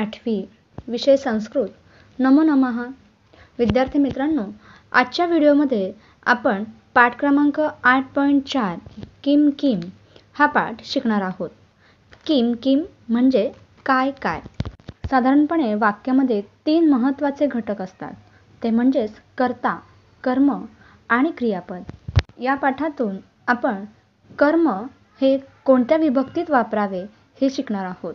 आठवी विषय संस्कृत नमो नमः विद्यार्थी मित्रांनो आजच्या व्हिडिओमध्ये आपण पाठ क्रमांक आठ पॉईंट चार किम किम हा पाठ शिकणार आहोत किम किम म्हणजे काय काय साधारणपणे वाक्यामध्ये तीन महत्त्वाचे घटक असतात ते म्हणजेच कर्ता कर्म आणि क्रियापद या पाठातून आपण कर्म हे कोणत्या विभक्तीत वापरावे हे शिकणार आहोत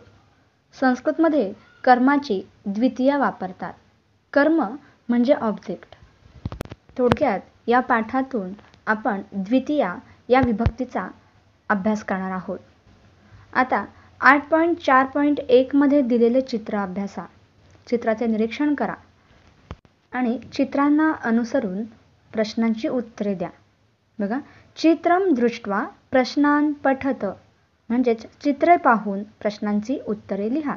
संस्कृतमध्ये कर्माची द्वितीया वापरतात कर्म म्हणजे ऑब्जेक्ट थोडक्यात या पाठातून आपण द्वितीया या विभक्तीचा अभ्यास करणार आहोत आता आठ पॉईंट चार पॉईंट एकमध्ये दिलेले चित्र अभ्यासा चित्राचे निरीक्षण करा आणि चित्रांना अनुसरून प्रश्नांची उत्तरे द्या बघा चित्रम दृष्ट्वा प्रश्नान पठत म्हणजेच चित्रे पाहून प्रश्नांची उत्तरे लिहा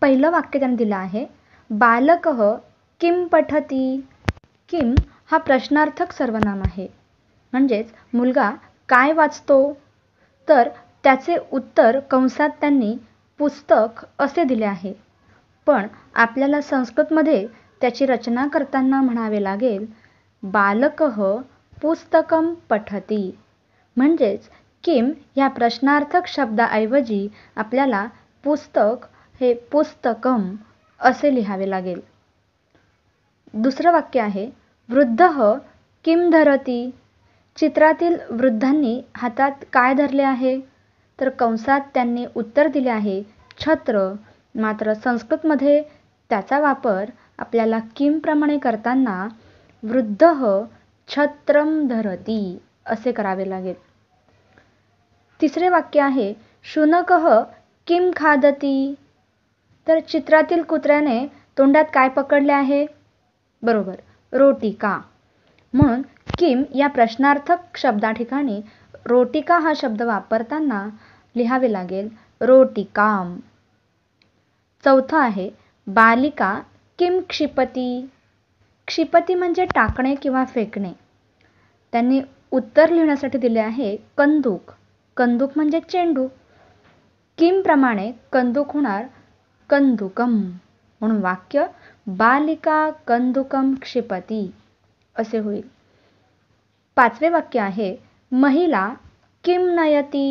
पहिलं वाक्य त्यांनी दिलं आहे बालकः किं पठती किं हा प्रश्नार्थक सर्वनाम आहे म्हणजेच मुलगा काय वाचतो तर त्याचे उत्तर कंसात त्यांनी पुस्तक असे दिले आहे पण आपल्याला संस्कृतमध्ये त्याची रचना करताना म्हणावे लागेल बालकः पुस्तकं पठती म्हणजेच किम या प्रश्नार्थक शब्दाऐवजी आपल्याला पुस्तक हे पुस्तकम असे लिहावे लागेल दुसरं वाक्य आहे वृद्ध किम धरती चित्रातील वृद्धांनी हातात काय धरले आहे तर कंसात त्यांनी उत्तर दिले आहे छत्र मात्र संस्कृतमध्ये त्याचा वापर आपल्याला किमप्रमाणे करताना वृद्ध छत्रम धरती असे करावे लागेल तिसरे वाक्य आहे शुनक किम खादती तर चित्रातील कुत्र्याने तोंडात काय पकडले आहे बरोबर रोटिका म्हणून किम या प्रश्नार्थक शब्दा ठिकाणी रोटिका हा शब्द वापरताना लिहावे लागेल रोटिकाम चौथं आहे बालिका किम क्षिपती क्षिपती म्हणजे टाकणे किंवा फेकणे त्यांनी उत्तर लिहिण्यासाठी दिले आहे कंदूक कंदूक म्हणजे चेंडू किम प्रमाणे कंदूक होणार कंदुकम म्हणून वाक्य बालिका कंदुकम क्षिपती असे होईल पाचवे वाक्य आहे महिला किम नयती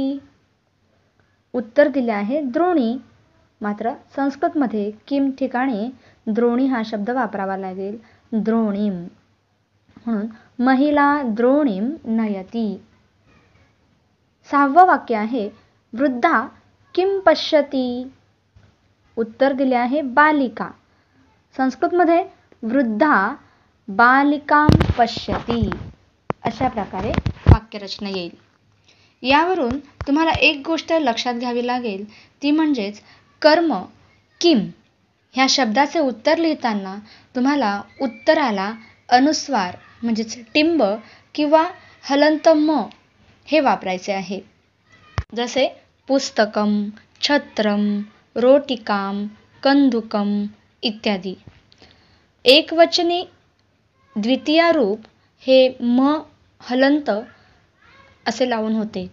उत्तर दिले आहे द्रोणी मात्र संस्कृतमध्ये किम ठिकाणी द्रोणी हा शब्द वापरावा लागेल द्रोणीम म्हणून महिला द्रोणीम नयती सहावं वाक्य आहे वृद्धा किम पश्यती उत्तर दिले आहे बालिका संस्कृतमध्ये वृद्धा बालिकां पश्यती अशा प्रकारे वाक्यरचना येईल यावरून तुम्हाला एक गोष्ट लक्षात घ्यावी लागेल ती म्हणजेच कर्म किम ह्या शब्दाचे उत्तर लिहिताना तुम्हाला उत्तराला अनुस्वार म्हणजेच टिंब किंवा हलंत म हे वापरायचे आहे जसे पुस्तकम छत्रम रोटिकां कंदुकम, इत्यादी एकवचने द्वितीया रूप हे म हलंत असे लावून होते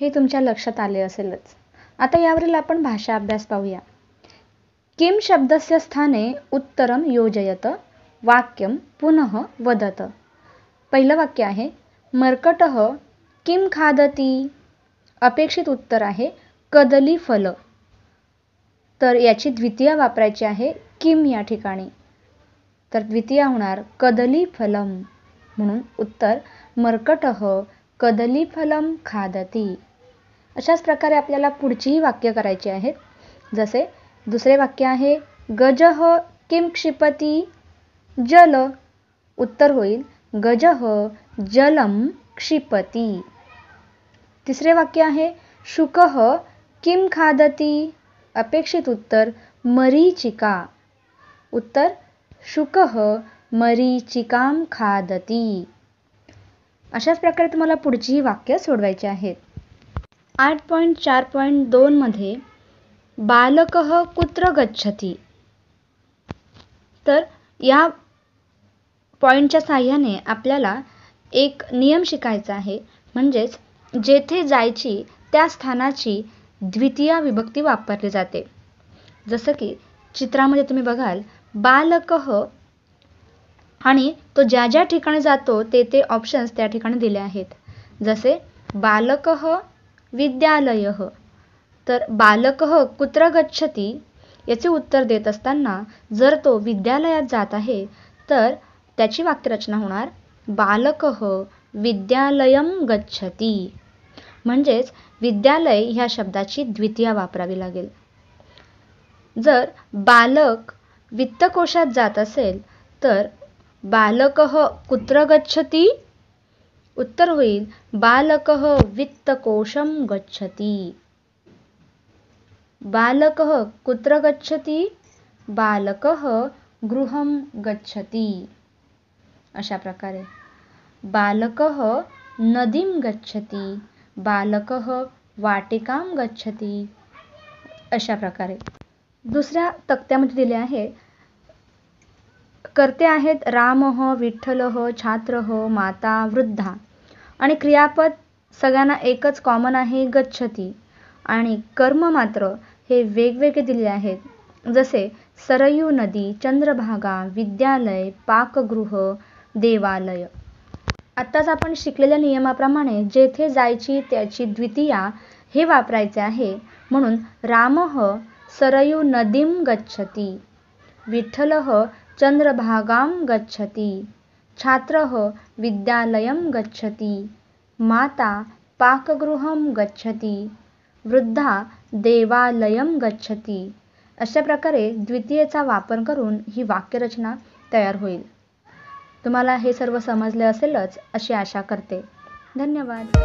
हे तुमच्या लक्षात आले असेलच आता यावरील आपण भाषा अभ्यास पाहूया किम शब्दस्य स्थाने उत्तरम योजयत वाक्यम पुनः वदत पहिलं वाक्य आहे मर्कट किम खादती अपेक्षित उत्तर आहे कदली फल तर याची द्वितीय वापरायची आहे किम या ठिकाणी तर द्वितीय होणार कदली फलम म्हणून उत्तर मर्कटह कदली फलम खादती अशाच प्रकारे आपल्याला पुढचीही वाक्य करायची आहेत जसे दुसरे वाक्य आहे गजह किम क्षिपती जल उत्तर होईल गजह जलम क्षिपती तिसरे वाक्य आहे शुकह किम खादती अपेक्षित उत्तर मरीचिका उत्तर शुकः मरीचिकाम खादती अशाच प्रकारे तुम्हाला पुढचीही वाक्य सोडवायची आहेत आठ पॉईंट चार पॉईंट दोनमध्ये बालक कुत्र गच्छती तर या पॉईंटच्या साह्याने आपल्याला एक नियम शिकायचा आहे म्हणजेच जेथे जायची त्या स्थानाची द्वितीया विभक्ती वापरली जाते जसं की चित्रामध्ये तुम्ही बघाल बालकह आणि तो ज्या ज्या ठिकाणी जातो ते ते ऑप्शन्स त्या ठिकाणी दिले आहेत जसे बालकह विद्यालय तर बालकह कुत्र गच्छती याचे उत्तर देत असताना जर तो विद्यालयात जात आहे तर त्याची वाक्यरचना होणार बालकह विद्यालयम गच्छती म्हणजेच विद्यालय ह्या शब्दाची द्वितीया वापरावी लागेल जर बालक वित्तकोशात जात असेल तर बालक कुत्र गच्छती उत्तर होईल बालक वित्तकोशम गच्छती बालक कुत्र गच्छती बालक गृहम गच्छती अशा प्रकारे बालक नदीम गच्छती बालकः वाटिकां गच्छति अशा प्रकारे दुसऱ्या तक्त्यामध्ये दिले आहे कर्ते आहेत रामः विठ्ठलः छात्रः माता वृद्धा आणि क्रियापद सगळ्यांना एकच कॉमन आहे गच्छती आणि कर्म मात्र हे वेगवेगळे दिले आहेत जसे सरयू नदी चंद्रभागा विद्यालय पाकगृह देवालय आत्ताच आपण शिकलेल्या नियमाप्रमाणे जेथे जायची त्याची द्वितीया हे वापरायचे आहे म्हणून रामः सरयू नदीम गच्छती विठ्ठलः चंद्रभागां गच्छती छात्रः विद्यालयं गच्छती माता पाकगृहं गच्छती वृद्धा देवालयं गच्छती अशा प्रकारे द्वितीयेचा वापर करून ही वाक्यरचना तयार होईल तुम्हाला हे सर्व समजले असेलच अशी आशा करते धन्यवाद